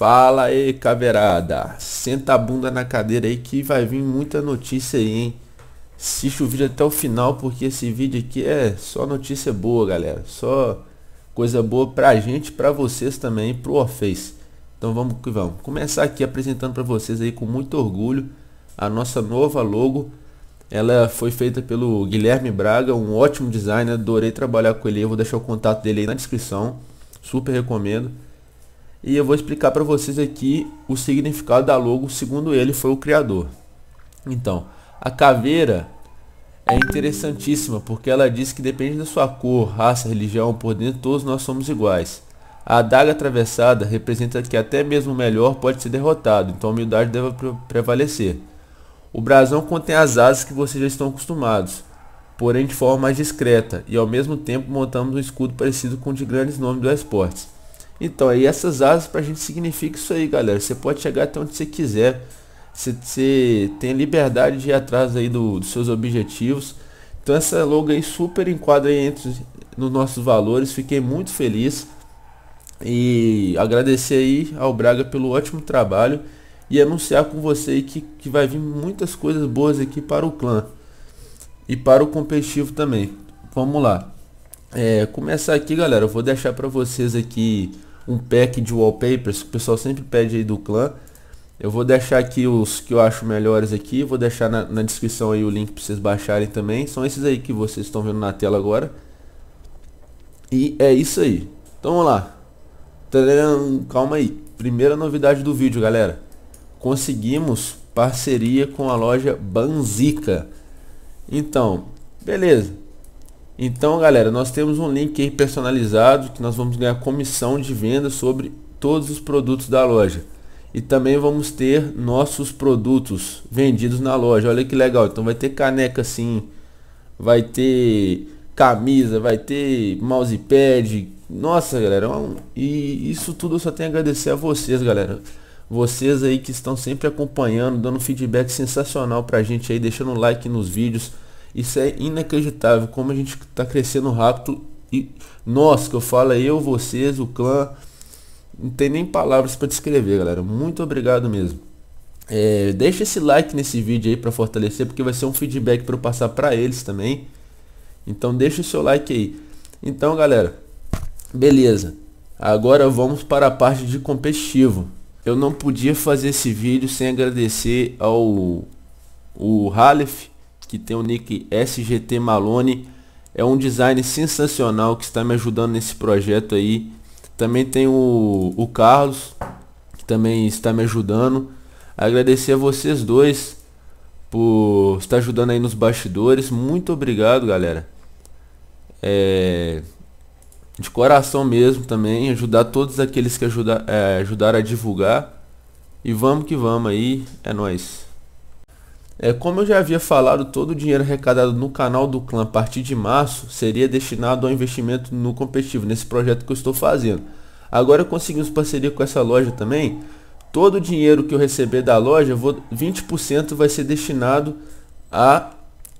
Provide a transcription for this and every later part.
Fala aí, caveirada. Senta a bunda na cadeira aí que vai vir muita notícia aí, hein? Assiste o vídeo até o final porque esse vídeo aqui é só notícia boa, galera. Só coisa boa pra gente, pra vocês também, pro Office. Então vamos que vamos. Começar aqui apresentando pra vocês aí com muito orgulho a nossa nova logo. Ela foi feita pelo Guilherme Braga, um ótimo designer. Adorei trabalhar com ele. Eu vou deixar o contato dele aí na descrição. Super recomendo e eu vou explicar para vocês aqui o significado da logo, segundo ele foi o criador. Então, a caveira é interessantíssima porque ela diz que depende da sua cor, raça, religião, por dentro todos nós somos iguais. A adaga atravessada representa que até mesmo o melhor pode ser derrotado, então a humildade deve prevalecer. O brasão contém as asas que vocês já estão acostumados, porém de forma mais discreta, e ao mesmo tempo montamos um escudo parecido com o de grandes nomes do esportes. Então, aí essas asas pra gente significa isso aí, galera. Você pode chegar até onde você quiser. Você, você tem liberdade de ir atrás aí do, dos seus objetivos. Então essa logo aí super enquadra aí entre nos nossos valores. Fiquei muito feliz. E agradecer aí ao Braga pelo ótimo trabalho e anunciar com você que, que vai vir muitas coisas boas aqui para o clã e para o competitivo também. Vamos lá. É, começar aqui, galera. Eu vou deixar para vocês aqui um pack de wallpapers que o pessoal sempre pede aí do clã. Eu vou deixar aqui os que eu acho melhores aqui, vou deixar na, na descrição aí o link para vocês baixarem também. São esses aí que vocês estão vendo na tela agora. E é isso aí. Então vamos lá. Tcharam, calma aí. Primeira novidade do vídeo, galera. Conseguimos parceria com a loja Banzica. Então, beleza. Então, galera, nós temos um link aí personalizado que nós vamos ganhar comissão de venda sobre todos os produtos da loja. E também vamos ter nossos produtos vendidos na loja. Olha que legal. Então vai ter caneca assim, vai ter camisa, vai ter mousepad. Nossa, galera, é e isso tudo eu só tenho a agradecer a vocês, galera. Vocês aí que estão sempre acompanhando, dando feedback sensacional pra gente aí, deixando like nos vídeos isso é inacreditável como a gente está crescendo rápido e nós que eu falo é eu, vocês, o clã, não tem nem palavras para descrever, galera. Muito obrigado mesmo. É, deixa esse like nesse vídeo aí para fortalecer, porque vai ser um feedback para eu passar para eles também. Então deixa o seu like aí. Então, galera, beleza. Agora vamos para a parte de competitivo. Eu não podia fazer esse vídeo sem agradecer ao o Halef que tem o nick SGT Malone. É um design sensacional que está me ajudando nesse projeto aí. Também tem o, o Carlos, que também está me ajudando. Agradecer a vocês dois por estar ajudando aí nos bastidores. Muito obrigado, galera. É, de coração mesmo também, ajudar todos aqueles que ajudar, é, ajudaram a divulgar. E vamos que vamos aí, é nós. É, como eu já havia falado, todo o dinheiro arrecadado no canal do clã a partir de março seria destinado ao investimento no competitivo, nesse projeto que eu estou fazendo. Agora conseguimos parceria com essa loja também. Todo o dinheiro que eu receber da loja, vou, 20% vai ser destinado a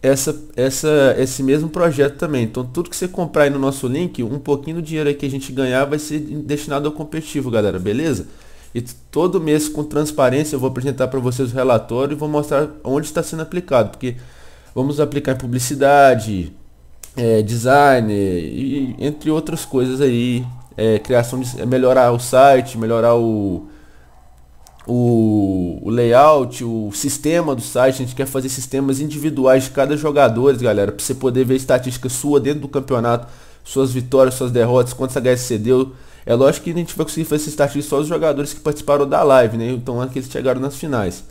essa, essa, esse mesmo projeto também. Então tudo que você comprar aí no nosso link, um pouquinho do dinheiro que a gente ganhar vai ser destinado ao competitivo, galera, beleza? E todo mês, com transparência, eu vou apresentar para vocês o relatório e vou mostrar onde está sendo aplicado. Porque vamos aplicar em publicidade, é, design, e, entre outras coisas aí. É, criação de. É, melhorar o site, melhorar o, o, o, layout, o sistema do site. A gente quer fazer sistemas individuais de cada jogador, galera, para você poder ver a estatística sua dentro do campeonato, suas vitórias, suas derrotas, quantos HS você deu é lógico que a gente vai conseguir fazer esse estatístico só os jogadores que participaram da live, né? Então, aqueles que chegaram nas finais.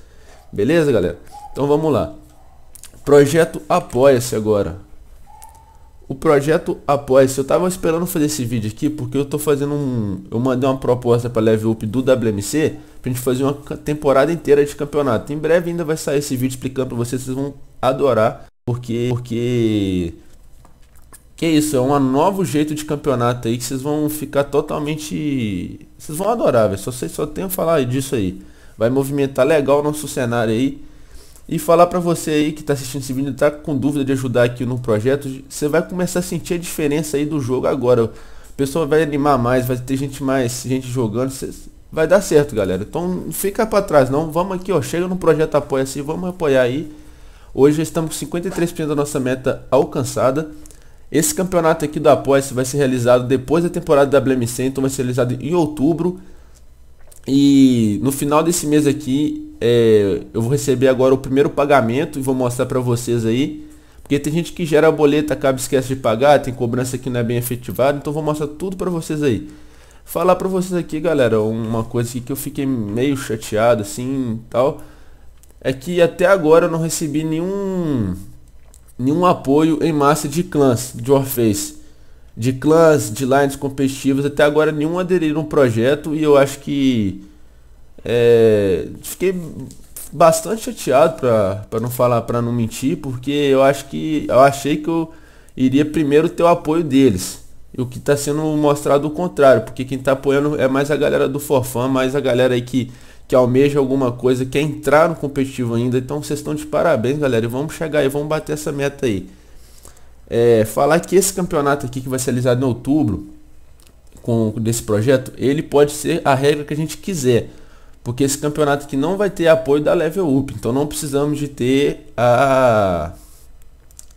Beleza, galera? Então, vamos lá. Projeto Apoia-se agora. O projeto Apoia-se, eu tava esperando fazer esse vídeo aqui porque eu tô fazendo um... Eu mandei uma proposta para Level Up do WMC pra gente fazer uma temporada inteira de campeonato. Em breve ainda vai sair esse vídeo explicando pra vocês, vocês vão adorar porque... porque que é isso, é um novo jeito de campeonato aí que vocês vão ficar totalmente. Vocês vão adorar, velho. Só, só tenho a falar disso aí. Vai movimentar legal o nosso cenário aí. E falar pra você aí que tá assistindo esse vídeo, tá com dúvida de ajudar aqui no projeto, você vai começar a sentir a diferença aí do jogo agora. A pessoa vai animar mais, vai ter gente mais, gente jogando. Vai dar certo, galera. Então não fica pra trás não. Vamos aqui, ó. Chega no projeto Apoia-se, vamos apoiar aí. Hoje já estamos com 53% da nossa meta alcançada. Esse campeonato aqui do Apoia-se vai ser realizado depois da temporada da WMC, então vai ser realizado em outubro. E no final desse mês aqui, é, eu vou receber agora o primeiro pagamento e vou mostrar para vocês aí. Porque tem gente que gera a boleta, acaba esquece de pagar, tem cobrança que não é bem efetivada, então vou mostrar tudo para vocês aí. Falar para vocês aqui, galera, uma coisa que eu fiquei meio chateado assim, tal, é que até agora eu não recebi nenhum nenhum apoio em massa de clãs de Warface. De clãs, de lines competitivas, até agora nenhum aderiram no projeto e eu acho que é, fiquei bastante chateado para não falar, para não mentir, porque eu acho que eu achei que eu iria primeiro ter o apoio deles. E o que está sendo mostrado o contrário, porque quem está apoiando é mais a galera do Forfã, mais a galera aí que que almeja alguma coisa, quer entrar no competitivo ainda. Então vocês estão de parabéns, galera. E vamos chegar aí, vamos bater essa meta aí. É, falar que esse campeonato aqui que vai ser realizado em outubro, com desse projeto, ele pode ser a regra que a gente quiser. Porque esse campeonato aqui não vai ter apoio da Level Up. Então não precisamos de ter a,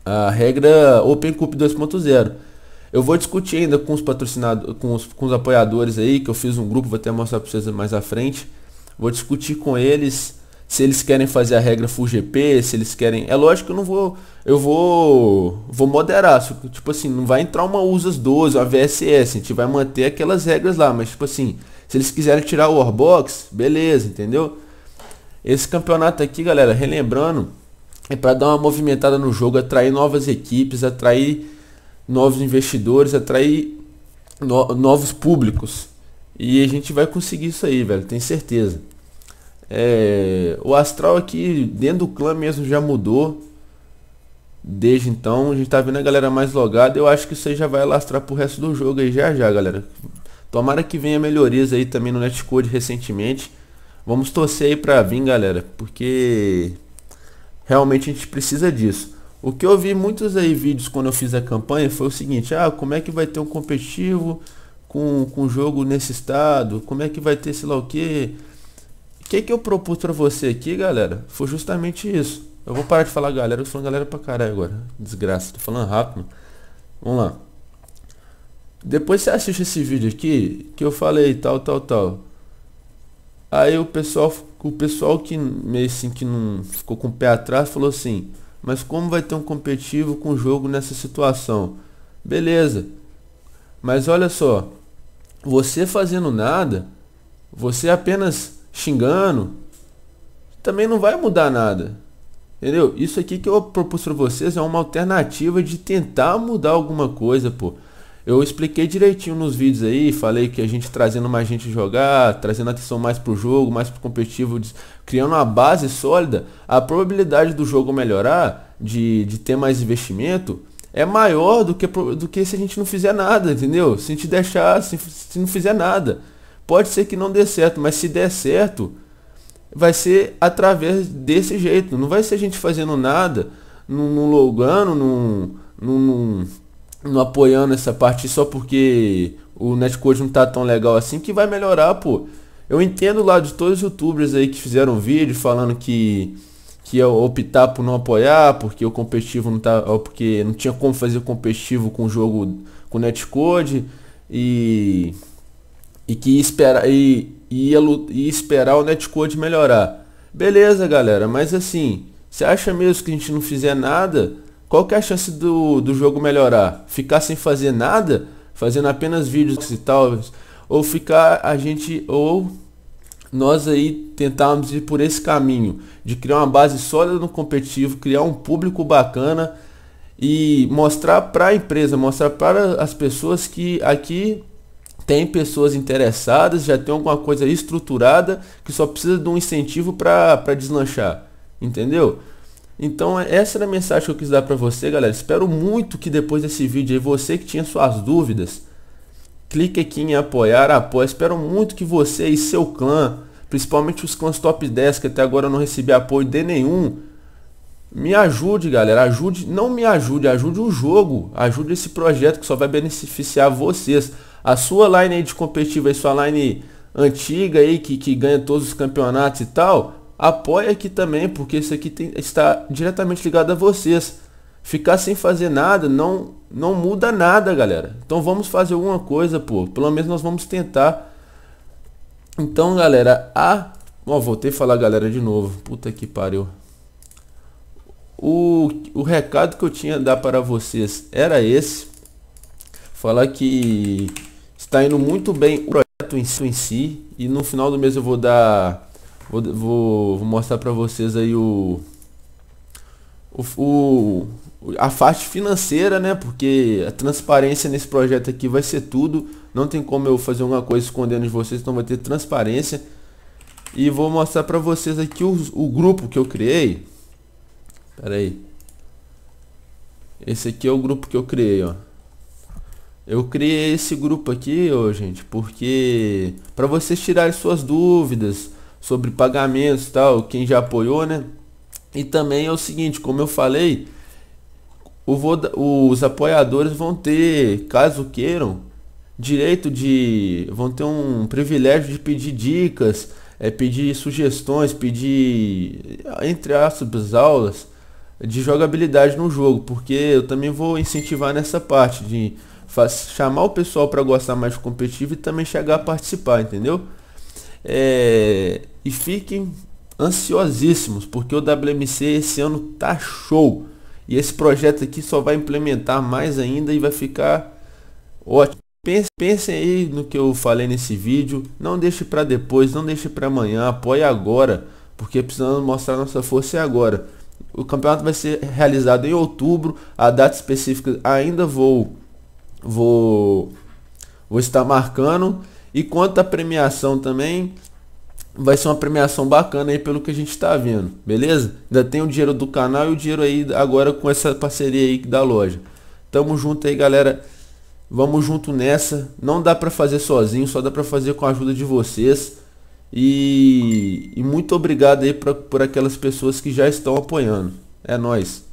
a regra Open Cup 2.0. Eu vou discutir ainda com os patrocinados, com os, com os apoiadores aí, que eu fiz um grupo, vou até mostrar para vocês mais à frente. Vou discutir com eles se eles querem fazer a regra full GP, se eles querem. É lógico que eu não vou. Eu vou. Vou moderar. Tipo assim, não vai entrar uma USAS 12, uma VSS. A gente vai manter aquelas regras lá. Mas tipo assim, se eles quiserem tirar o Warbox, beleza, entendeu? Esse campeonato aqui, galera, relembrando, é para dar uma movimentada no jogo, atrair novas equipes, atrair novos investidores, atrair no novos públicos. E a gente vai conseguir isso aí, velho, tenho certeza. É, o astral aqui dentro do clã mesmo já mudou. Desde então, a gente tá vendo a galera mais logada. Eu acho que isso aí já vai alastrar pro resto do jogo aí já já, galera. Tomara que venha melhorias aí também no Netcode recentemente. Vamos torcer aí pra vir, galera, porque realmente a gente precisa disso. O que eu vi muitos aí vídeos quando eu fiz a campanha foi o seguinte, ah, como é que vai ter um competitivo? com, com jogo nesse estado, como é que vai ter sei lá o que. O que, é que eu propus para você aqui, galera, foi justamente isso. Eu vou parar de falar galera, eu tô falando galera pra caralho agora. Desgraça, tô falando rápido. Vamos lá. Depois você assiste esse vídeo aqui, que eu falei tal, tal, tal. Aí o pessoal, o pessoal que meio assim que não ficou com o pé atrás falou assim, mas como vai ter um competitivo com o jogo nessa situação? Beleza. Mas olha só, você fazendo nada, você apenas xingando, também não vai mudar nada. Entendeu? Isso aqui que eu propus para vocês é uma alternativa de tentar mudar alguma coisa, pô. Eu expliquei direitinho nos vídeos aí, falei que a gente trazendo mais gente jogar, trazendo atenção mais pro jogo, mais pro competitivo, criando uma base sólida, a probabilidade do jogo melhorar, de, de ter mais investimento, é maior do que, do que se a gente não fizer nada, entendeu? Se a gente deixar, se, se não fizer nada. Pode ser que não dê certo, mas se der certo, vai ser através desse jeito. Não vai ser a gente fazendo nada, não, logando, não, não apoiando essa parte só porque o netcode não tá tão legal assim que vai melhorar, pô. Eu entendo lá de todos os youtubers aí que fizeram vídeo falando que que ia optar por não apoiar, porque o competitivo não tá, porque não tinha como fazer competitivo com o jogo com netcode e e que esperar e, e ia, e esperar o netcode melhorar. Beleza, galera, mas assim, você acha mesmo que a gente não fizer nada? Qual que é a chance do, do jogo melhorar? Ficar sem fazer nada? Fazendo apenas vídeos e tal? Ou ficar a gente. Ou nós aí tentarmos ir por esse caminho de criar uma base sólida no competitivo, criar um público bacana e mostrar para a empresa, mostrar para as pessoas que aqui tem pessoas interessadas, já tem alguma coisa estruturada que só precisa de um incentivo para deslanchar, entendeu? Então é, essa era a mensagem que eu quis dar para você, galera. Espero muito que depois desse vídeo aí, você que tinha suas dúvidas, Clique aqui em apoiar, apoia. Espero muito que você e seu clã, principalmente os clãs top 10 que até agora eu não recebi apoio de nenhum, me ajude, galera. Ajude, não me ajude, ajude o jogo. Ajude esse projeto que só vai beneficiar vocês. A sua line aí de competitiva e sua line antiga aí que, que ganha todos os campeonatos e tal, apoia aqui também, porque isso aqui tem, está diretamente ligado a vocês. Ficar sem fazer nada não, não muda nada, galera. Então vamos fazer alguma coisa, pô. Pelo menos nós vamos tentar. Então, galera, a... bom voltei a falar, galera, de novo. Puta que pariu. O, o recado que eu tinha a dar para vocês era esse. Falar que está indo muito bem o projeto em si, em si e no final do mês eu vou dar vou, vou, vou mostrar para vocês aí o, o, o a parte financeira, né? Porque a transparência nesse projeto aqui vai ser tudo. Não tem como eu fazer uma coisa escondendo de vocês, então vai ter transparência. E vou mostrar pra vocês aqui o, o grupo que eu criei. Pera aí. Esse aqui é o grupo que eu criei, ó. Eu criei esse grupo aqui, ô gente, porque para vocês tirarem suas dúvidas sobre pagamentos e tal, quem já apoiou, né? E também é o seguinte, como eu falei, o, os apoiadores vão ter, caso queiram, direito de. vão ter um privilégio de pedir dicas, é, pedir sugestões, pedir, entre aspas, aulas de jogabilidade no jogo, porque eu também vou incentivar nessa parte de chamar o pessoal para gostar mais de competitivo e também chegar a participar, entendeu? É, e fiquem ansiosíssimos, porque o WMC esse ano tá show. E esse projeto aqui só vai implementar mais ainda e vai ficar ótimo. Pense, pensem aí no que eu falei nesse vídeo. Não deixe para depois, não deixe para amanhã. Apoie agora, porque precisamos mostrar nossa força agora. O campeonato vai ser realizado em outubro. A data específica ainda vou vou vou estar marcando. E quanto à premiação também, vai ser uma premiação bacana aí pelo que a gente está vendo, beleza? Ainda tem o dinheiro do canal e o dinheiro aí agora com essa parceria aí da loja. Tamo junto aí, galera. Vamos junto nessa. Não dá para fazer sozinho, só dá para fazer com a ajuda de vocês. E, e muito obrigado aí pra, por aquelas pessoas que já estão apoiando. É nós.